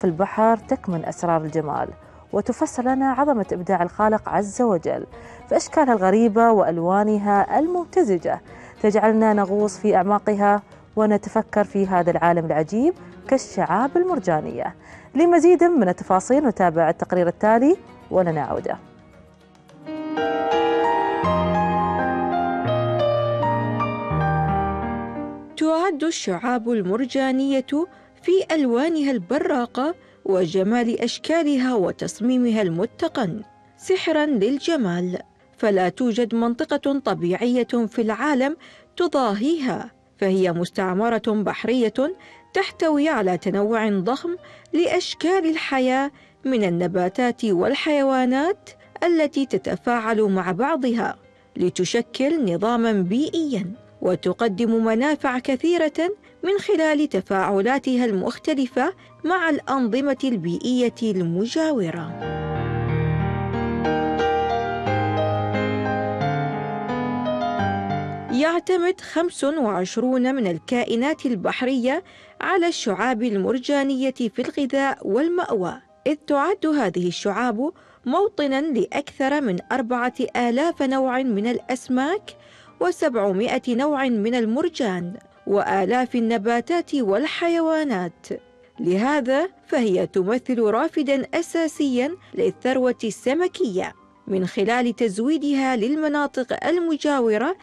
في البحر تكمن أسرار الجمال وتفسر لنا عظمة إبداع الخالق عز وجل فأشكالها الغريبة وألوانها الممتزجة تجعلنا نغوص في أعماقها ونتفكر في هذا العالم العجيب كالشعاب المرجانية لمزيد من التفاصيل نتابع التقرير التالي ولنا عوده تعد الشعاب المرجانية في الوانها البراقه وجمال اشكالها وتصميمها المتقن سحرا للجمال فلا توجد منطقه طبيعيه في العالم تضاهيها فهي مستعمره بحريه تحتوي على تنوع ضخم لاشكال الحياه من النباتات والحيوانات التي تتفاعل مع بعضها لتشكل نظاما بيئيا وتقدم منافع كثيره من خلال تفاعلاتها المختلفة مع الأنظمة البيئية المجاورة. يعتمد 25 من الكائنات البحرية على الشعاب المرجانية في الغذاء والمأوى، إذ تعد هذه الشعاب موطنا لأكثر من أربعة آلاف نوع من الأسماك وسبعمائة نوع من المرجان وآلاف النباتات والحيوانات لهذا فهي تمثل رافدا أساسيا للثروة السمكية من خلال تزويدها للمناطق المجاورة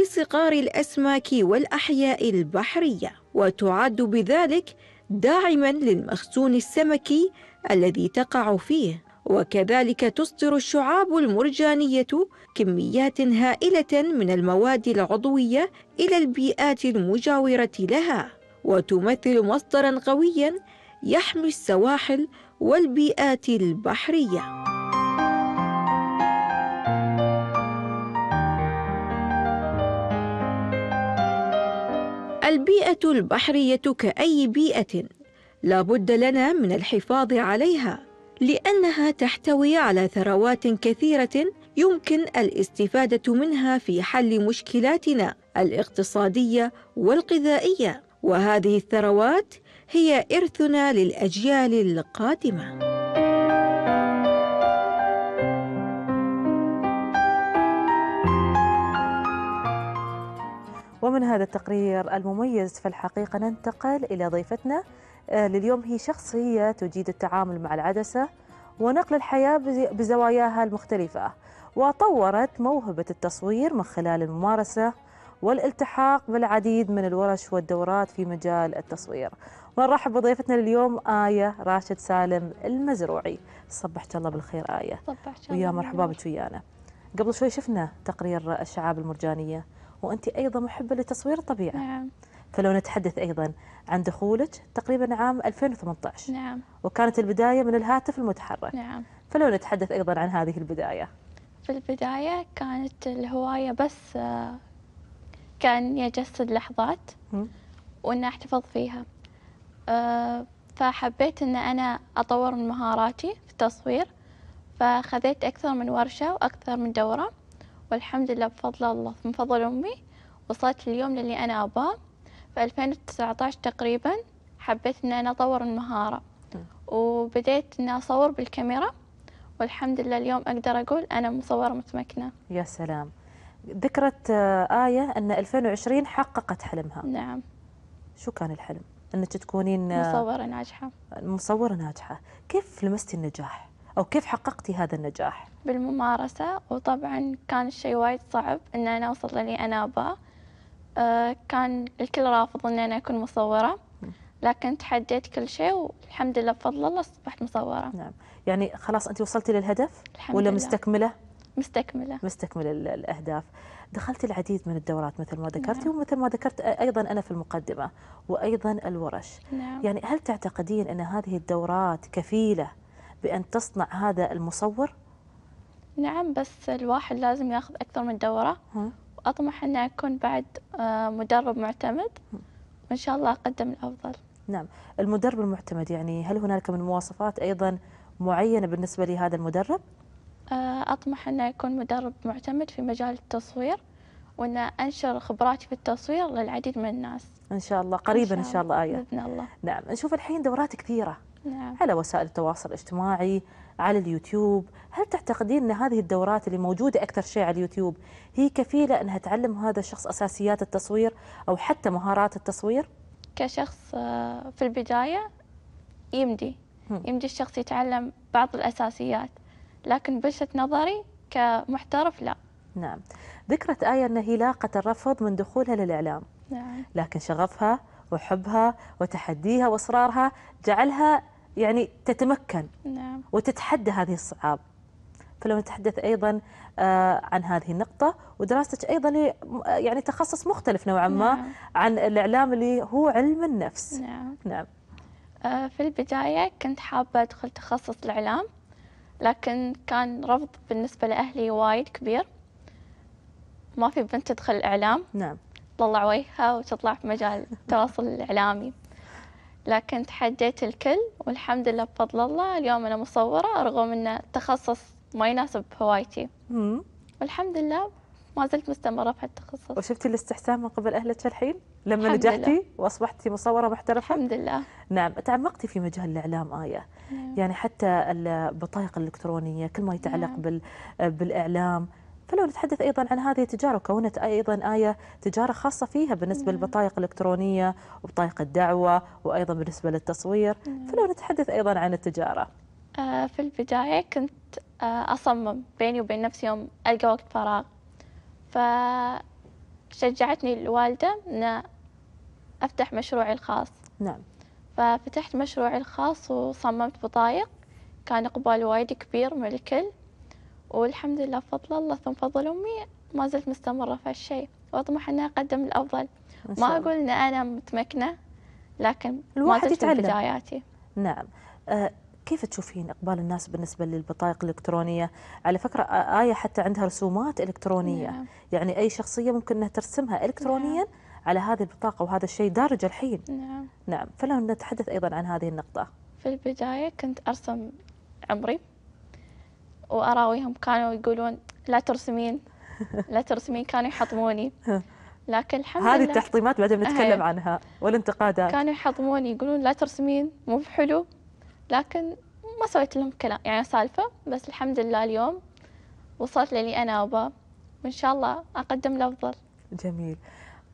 بصقار الأسماك والأحياء البحرية وتعد بذلك داعما للمخزون السمكي الذي تقع فيه وكذلك تصدر الشعاب المرجانية كميات هائلة من المواد العضوية إلى البيئات المجاورة لها وتمثل مصدرا قويا يحمي السواحل والبيئات البحريه البيئة البحرية كأي بيئة لا بد لنا من الحفاظ عليها لأنها تحتوي على ثروات كثيرة يمكن الاستفادة منها في حل مشكلاتنا الاقتصادية والغذائية، وهذه الثروات هي إرثنا للأجيال القادمة. ومن هذا التقرير المميز في الحقيقة ننتقل إلى ضيفتنا آه، لليوم هي شخصية تجيد التعامل مع العدسة ونقل الحياة بزواياها المختلفة وطورت موهبة التصوير من خلال الممارسة والالتحاق بالعديد من الورش والدورات في مجال التصوير ونرحب بضيفتنا اليوم آية راشد سالم المزروعي صبحت الله بالخير آية صبحت ويا مرحبا بك ويانا قبل شوي شفنا تقرير الشعاب المرجانية وأنت أيضا محبة لتصوير الطبيعة نعم فلو نتحدث أيضا عن دخولك تقريبا عام 2018 نعم وكانت البداية من الهاتف المتحرك نعم فلو نتحدث أيضا عن هذه البداية في البداية كانت الهواية بس كان يجسد لحظات وأن أحتفظ فيها فحبيت أن أنا أطور من مهاراتي في التصوير فخذيت أكثر من ورشة وأكثر من دورة والحمد لله بفضل الله من فضل أمي وصلت اليوم للي أنا أباه في 2019 تقريبا حبيت ان انا اطور المهاره وبديت اني اصور بالكاميرا والحمد لله اليوم اقدر اقول انا مصوره متمكنه يا سلام ذكرت آه، آية أن 2020 حققت حلمها نعم شو كان الحلم؟ أنك تكونين آه، مصورة ناجحة مصورة ناجحة كيف لمستي النجاح؟ أو كيف حققتي هذا النجاح؟ بالممارسة وطبعا كان الشيء وايد صعب أن أنا أوصل للي أنا أباه آه، كان الكل رافض إن أنا أكون مصورة لكن تحديت كل شيء والحمد لله بفضل الله أصبحت مصورة نعم يعني خلاص أنت وصلتي للهدف الحمد ولا لله. مستكملة؟ مستكملة مستكملة الأهداف دخلت العديد من الدورات مثل ما ذكرتي نعم. ومثل ما ذكرت أيضا أنا في المقدمة وأيضا الورش نعم. يعني هل تعتقدين أن هذه الدورات كفيلة بأن تصنع هذا المصور؟ نعم بس الواحد لازم ياخذ أكثر من دورة أطمح أن أكون بعد آه، مدرب معتمد وإن شاء الله أقدم الأفضل نعم المدرب المعتمد يعني هل هنالك من مواصفات أيضا معينة بالنسبة لهذا المدرب؟ آه، أطمح أن أكون مدرب معتمد في مجال التصوير وأن أنشر خبراتي في التصوير للعديد من الناس إن شاء الله قريبا إن شاء الله, إن شاء الله آية بإذن الله نعم نشوف الحين دورات كثيرة نعم. على وسائل التواصل الاجتماعي على اليوتيوب هل تعتقدين أن هذه الدورات اللي موجودة أكثر شيء على اليوتيوب هي كفيلة أنها تعلم هذا الشخص أساسيات التصوير أو حتى مهارات التصوير؟ كشخص آه، في البداية يمدي يمدي الشخص يتعلم بعض الأساسيات لكن بوجهة نظري كمحترف لا نعم ذكرت آية أن هي لاقت الرفض من دخولها للإعلام نعم. لكن شغفها وحبها وتحديها وإصرارها جعلها يعني تتمكن نعم. وتتحدى هذه الصعاب فلو نتحدث أيضا آه، عن هذه النقطة ودراستك أيضا يعني تخصص مختلف نوعا ما نعم. عن الإعلام اللي هو علم النفس نعم, نعم. آه، في البداية كنت حابة أدخل تخصص الإعلام لكن كان رفض بالنسبة لأهلي وايد كبير ما في بنت تدخل الإعلام نعم تطلع وجهها وتطلع في مجال التواصل الإعلامي لكن تحديت الكل والحمد لله بفضل الله اليوم أنا مصورة رغم أن التخصص ما يناسب هوايتي والحمد لله ما زلت مستمرة في التخصص وشفتي الاستحسان من قبل أهلك الحين لما نجحتي لله. وأصبحتي مصورة محترفة الحمد لله نعم تعمقتي في مجال الإعلام آية نعم. يعني حتى البطايق الإلكترونية كل ما يتعلق نعم. بالإعلام فلو نتحدث أيضا عن هذه التجارة وكونت أيضا آية تجارة خاصة فيها بالنسبة نعم. للبطايق الإلكترونية وبطايق الدعوة وأيضا بالنسبة للتصوير نعم. فلو نتحدث أيضا عن التجارة آه، في البداية كنت آه، أصمم بيني وبين نفسي يوم ألقى وقت فراغ فشجعتني الوالدة أن أفتح مشروعي الخاص نعم ففتحت مشروعي الخاص وصممت بطايق كان إقبال وايد كبير من الكل والحمد لله بفضل الله ثم فضل أمي ما زلت مستمرة في هالشيء وأطمح أن أقدم الأفضل ما أقول أن أنا متمكنة لكن الواحد ما زلت يتعلم بداياتي نعم أه كيف تشوفين اقبال الناس بالنسبه للبطائق الالكترونيه؟ على فكره ايه حتى عندها رسومات الكترونيه، نعم. يعني اي شخصيه ممكن انها ترسمها الكترونيا نعم. على هذه البطاقه وهذا الشيء دارج الحين. نعم. نعم، فلو نتحدث ايضا عن هذه النقطه. في البدايه كنت ارسم عمري وأراويهم كانوا يقولون لا ترسمين لا ترسمين كانوا يحطموني لكن الحمد لله هذه التحطيمات بعدين بنتكلم عنها والانتقادات كانوا يحطموني يقولون لا ترسمين مو بحلو لكن ما سويت لهم كلام يعني سالفة بس الحمد لله اليوم وصلت للي أنا أبغاه وإن شاء الله أقدم الأفضل جميل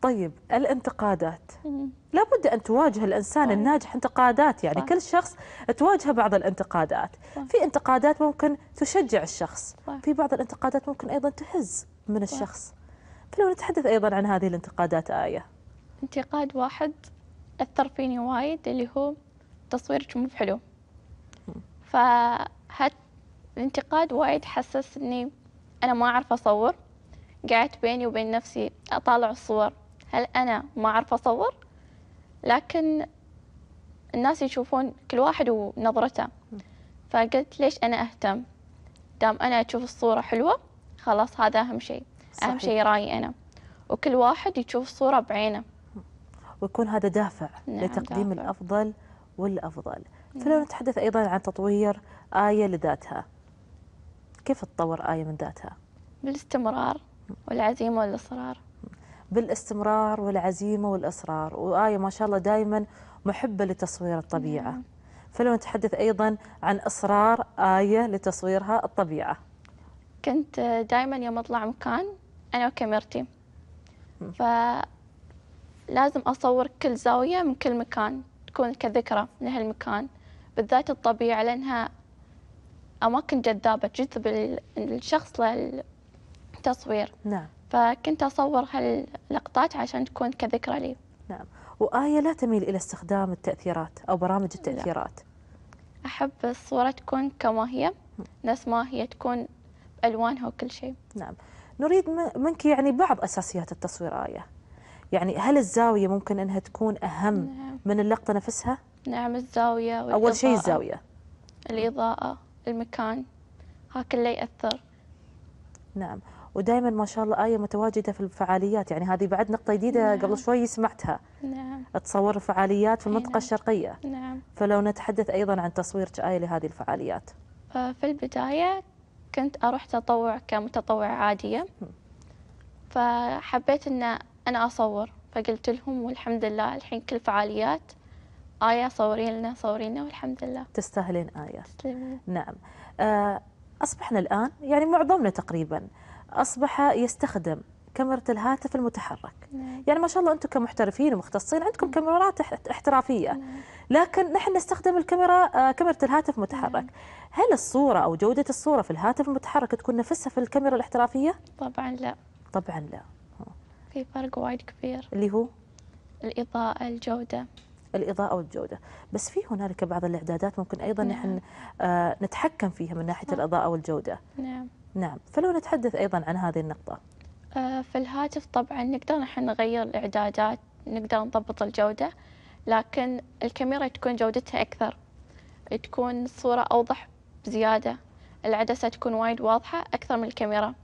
طيب الانتقادات لابد أن تواجه الإنسان طيب. الناجح انتقادات يعني طيب. كل شخص تواجه بعض الانتقادات طيب. في انتقادات ممكن تشجع الشخص طيب. في بعض الانتقادات ممكن أيضا تهز من طيب. الشخص فلو نتحدث أيضا عن هذه الانتقادات آية انتقاد واحد أثر فيني وايد اللي هو تصويرك مو بحلو فهت الانتقاد وايد حسسني أنا ما أعرف أصور قعدت بيني وبين نفسي أطالع الصور هل أنا ما أعرف أصور لكن الناس يشوفون كل واحد ونظرته فقلت ليش أنا أهتم دام أنا أشوف الصورة حلوة خلاص هذا أهم شيء أهم شيء رأيي أنا وكل واحد يشوف الصورة بعينه ويكون هذا دافع نعم لتقديم دافع. الأفضل والأفضل نعم. فلو نتحدث أيضا عن تطوير آية لذاتها كيف تطور آية من ذاتها؟ بالاستمرار والعزيمة والإصرار بالاستمرار والعزيمه والاصرار وايه ما شاء الله دائما محبه لتصوير الطبيعه نعم. فلو نتحدث ايضا عن اصرار ايه لتصويرها الطبيعه كنت دائما يوم اطلع مكان انا وكاميرتي ف لازم اصور كل زاويه من كل مكان تكون كذكرى لهالمكان بالذات الطبيعه لانها اماكن جذابه تجذب الشخص تصوير نعم فكنت أصور هاللقطات عشان تكون كذكرى لي نعم وآية لا تميل إلى استخدام التأثيرات أو برامج التأثيرات لا. أحب الصورة تكون كما هي نفس ما هي تكون بألوانها وكل شيء نعم نريد منك يعني بعض أساسيات التصوير آية يعني هل الزاوية ممكن أنها تكون أهم نعم. من اللقطة نفسها؟ نعم الزاوية والإضاءة. أول شيء الزاوية الإضاءة المكان كله يأثر نعم ودائما ما شاء الله آية متواجدة في الفعاليات يعني هذه بعد نقطة جديدة نعم. قبل شوي سمعتها نعم. تصور فعاليات في إيه، المنطقة نعم. الشرقية نعم. فلو نتحدث أيضا عن تصويرك آية لهذه الفعاليات آه، في البداية كنت أروح تطوع كمتطوعة عادية فحبيت أن أنا أصور فقلت لهم والحمد لله الحين كل فعاليات آية صوري لنا صوري لنا والحمد لله تستاهلين آية تسلمين نعم آه، أصبحنا الآن يعني معظمنا تقريبا اصبح يستخدم كاميرا الهاتف المتحرك نعم. يعني ما شاء الله انتم كمحترفين ومختصين عندكم نعم. كاميرات احترافيه نعم. لكن نحن نستخدم الكاميرا آه، كاميرا الهاتف المتحرك نعم. هل الصوره او جوده الصوره في الهاتف المتحرك تكون نفسها في الكاميرا الاحترافيه طبعا لا طبعا لا آه. في فرق وايد كبير اللي هو الاضاءه الجوده الإضاءة والجودة بس في هنالك بعض الإعدادات ممكن أيضا نعم. نحن آه نتحكم فيها من ناحية نعم. الإضاءة والجودة نعم نعم فلو نتحدث أيضا عن هذه النقطة آه، في الهاتف طبعا نقدر نحن نغير الإعدادات نقدر نضبط الجودة لكن الكاميرا تكون جودتها أكثر تكون الصورة أوضح بزيادة العدسة تكون وايد واضحة أكثر من الكاميرا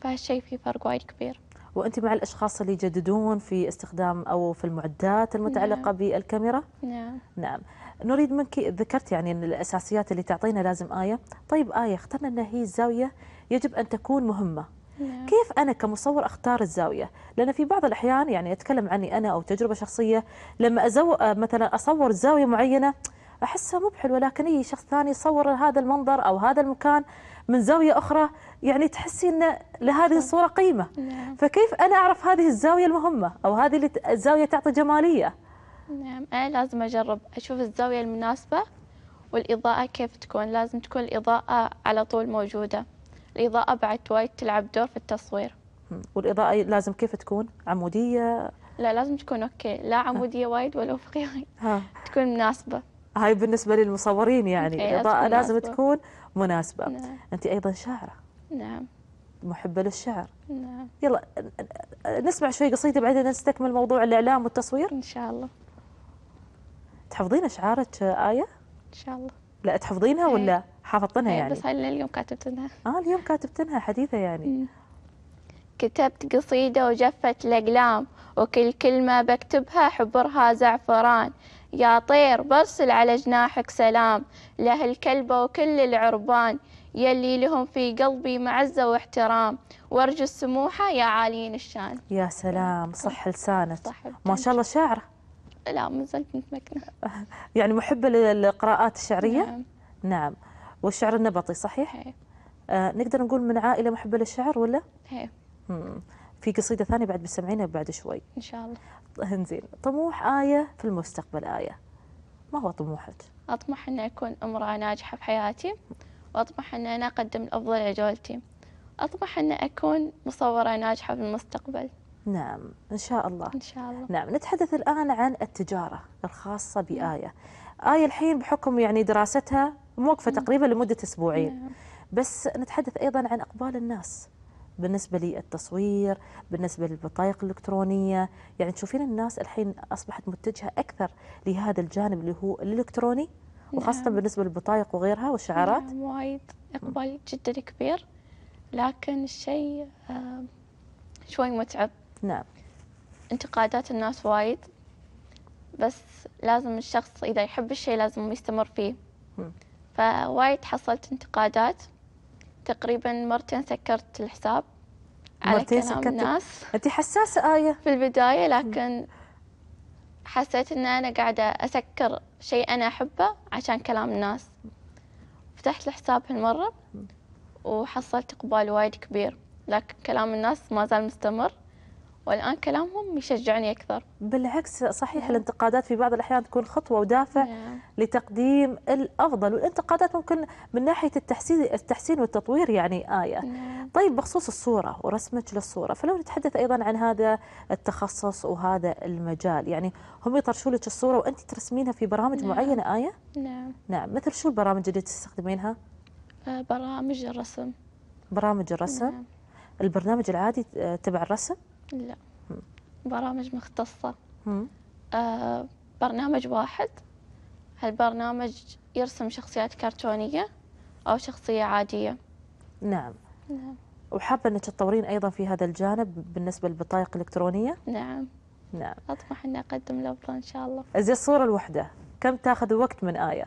فهالشيء فيه فرق وايد كبير وأنت مع الأشخاص اللي يجددون في استخدام أو في المعدات المتعلقة نعم. بالكاميرا؟ نعم نعم نريد منك ذكرت يعني ان الاساسيات اللي تعطينا لازم ايه طيب ايه اخترنا ان هي الزاويه يجب ان تكون مهمه نعم. كيف انا كمصور اختار الزاويه لان في بعض الاحيان يعني اتكلم عني انا او تجربه شخصيه لما أزو... مثلا اصور زاويه معينه احسها مو بحلوه لكن اي شخص ثاني صور هذا المنظر او هذا المكان من زاويه اخرى يعني تحسي ان لهذه الصوره قيمه نعم. فكيف انا اعرف هذه الزاويه المهمه او هذه الزاويه تعطي جماليه نعم أنا لازم أجرب أشوف الزاوية المناسبة والإضاءة كيف تكون لازم تكون الإضاءة على طول موجودة الإضاءة بعد وايد تلعب دور في التصوير والإضاءة لازم كيف تكون عمودية لا لازم تكون أوكي لا عمودية وايد ولا أفقية تكون مناسبة هاي بالنسبة للمصورين يعني الإضاءة لازم تكون مناسبة نعم. أنت أيضا شاعرة نعم محبة للشعر نعم يلا نسمع شوي قصيدة بعدين نستكمل موضوع الإعلام والتصوير إن شاء الله تحفظين اشعارك ايه؟ ان شاء الله لا تحفظينها إيه. ولا حافظتنها إيه، يعني؟ بس هاي اليوم كاتبتنها اه اليوم كاتبتنها حديثه يعني مم. كتبت قصيدة وجفت الأقلام وكل كلمة بكتبها حبرها زعفران يا طير برسل على جناحك سلام له الكلبة وكل العربان يلي لهم في قلبي معزة واحترام وارجو السموحة يا عاليين الشان يا سلام صح لسانك ما شاء الله شاعرة لا ما زلت متمكنة يعني محبة للقراءات الشعرية؟ نعم نعم والشعر النبطي صحيح؟ آه نقدر نقول من عائلة محبة للشعر ولا؟ ايه في قصيدة ثانية بعد بسمعينها بعد شوي إن شاء الله انزين طموح آية في المستقبل آية ما هو طموحك؟ أطمح أن أكون امرأة ناجحة في حياتي وأطمح أن أنا أقدم الأفضل لجولتي أطمح أن أكون مصورة ناجحة في المستقبل نعم إن شاء الله إن شاء الله نعم نتحدث الآن عن التجارة الخاصة بآية نعم. آية الحين بحكم يعني دراستها موقفة نعم. تقريبا لمدة أسبوعين نعم. بس نتحدث أيضا عن أقبال الناس بالنسبة للتصوير بالنسبة للبطايق الإلكترونية يعني تشوفين الناس الحين أصبحت متجهة أكثر لهذا الجانب اللي هو الإلكتروني وخاصة نعم. بالنسبة للبطايق وغيرها والشعارات نعم وايد إقبال جدا كبير لكن الشيء آه، شوي متعب نعم انتقادات الناس وايد بس لازم الشخص إذا يحب الشيء لازم يستمر فيه فوايد حصلت انتقادات تقريبا مرتين سكرت الحساب على مرتين كلام سكرت الناس انت حساسه ايه في البدايه لكن حسيت ان انا قاعده اسكر شيء انا احبه عشان كلام الناس فتحت الحساب هالمره وحصلت اقبال وايد كبير لكن كلام الناس ما زال مستمر والآن كلامهم يشجعني أكثر بالعكس صحيح نعم. الانتقادات في بعض الأحيان تكون خطوة ودافع مم. نعم. لتقديم الأفضل والانتقادات ممكن من ناحية التحسين, التحسين والتطوير يعني آية مم. نعم. طيب بخصوص الصورة ورسمك للصورة فلو نتحدث أيضا عن هذا التخصص وهذا المجال يعني هم يطرشوا لك الصورة وأنت ترسمينها في برامج مم. معينة آية نعم نعم مثل شو البرامج اللي تستخدمينها آه، برامج الرسم برامج الرسم نعم. البرنامج العادي آه، تبع الرسم لا برامج مختصة آه برنامج واحد هالبرنامج يرسم شخصيات كرتونية أو شخصية عادية نعم نعم وحابة أنك تطورين أيضا في هذا الجانب بالنسبة للبطايق الإلكترونية نعم نعم أطمح أني أقدم لفظة إن شاء الله زي الصورة الوحدة كم تاخذ وقت من آية؟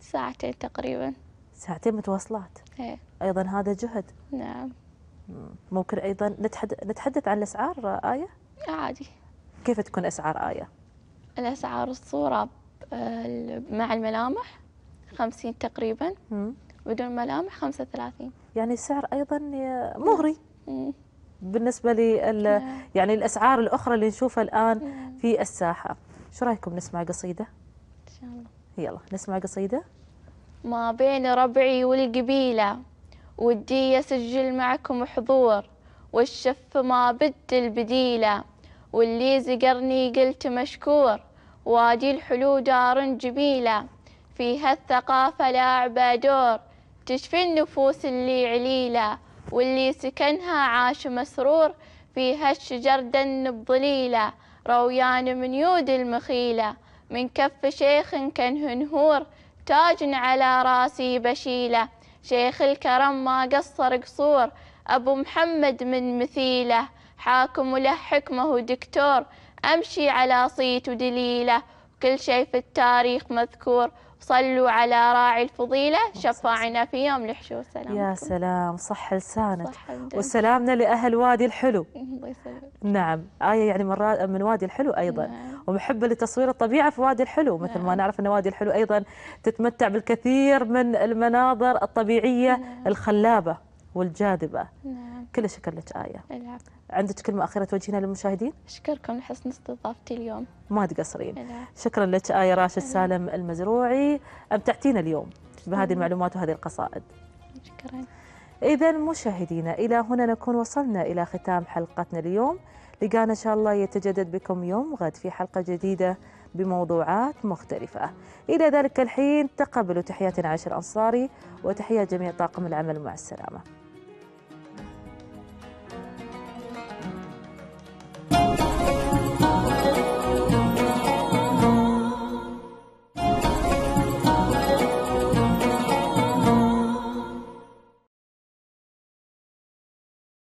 ساعتين تقريبا ساعتين متواصلات ايه أيضا هذا جهد نعم ممكن ايضا نتحدث عن الاسعار ايه عادي كيف تكون اسعار ايه الاسعار الصوره آه، مع الملامح 50 تقريبا بدون ملامح 35 يعني السعر ايضا مغري بالنسبه لل يعني الاسعار الاخرى اللي نشوفها الان في الساحه شو رايكم نسمع قصيده ان شاء الله يلا نسمع قصيده ما بين ربعي والقبيله ودي أسجل معكم حضور والشف ما بد البديلة واللي زقرني قلت مشكور وادي الحلو دار جميلة فيها الثقافة لاعبة دور تشفي النفوس اللي عليلة واللي سكنها عاش مسرور فيها الشجر دن بظليلة رويان من يود المخيلة من كف شيخ كان هنهور تاج على راسي بشيله شيخ الكرم ما قصر قصور أبو محمد من مثيله حاكم له حكمه ودكتور أمشي على صيت ودليله كل شيء في التاريخ مذكور صلوا على راعي الفضيلة شفاعنا في يوم الحشور سلام يا سلام صح لسانك وسلامنا لأهل وادي الحلو الله يسلمك نعم آية يعني من وادي الحلو أيضا نعم. ومحبة لتصوير الطبيعة في وادي الحلو مثل ما نعم. نعرف أن وادي الحلو أيضا تتمتع بالكثير من المناظر الطبيعية نعم. الخلابة والجاذبة نعم كل شكر لك آية العفو عندك كلمة أخيرة توجهينها للمشاهدين؟ أشكركم لحسن استضافتي اليوم ما تقصرين شكرا لك آية راشد سالم المزروعي أمتعتينا اليوم بهذه نعم. المعلومات وهذه القصائد شكرا إذا مشاهدينا إلى هنا نكون وصلنا إلى ختام حلقتنا اليوم لقانا إن شاء الله يتجدد بكم يوم غد في حلقة جديدة بموضوعات مختلفة إلى ذلك الحين تقبلوا تحياتنا عشر أنصاري وتحيات جميع طاقم العمل مع السلامة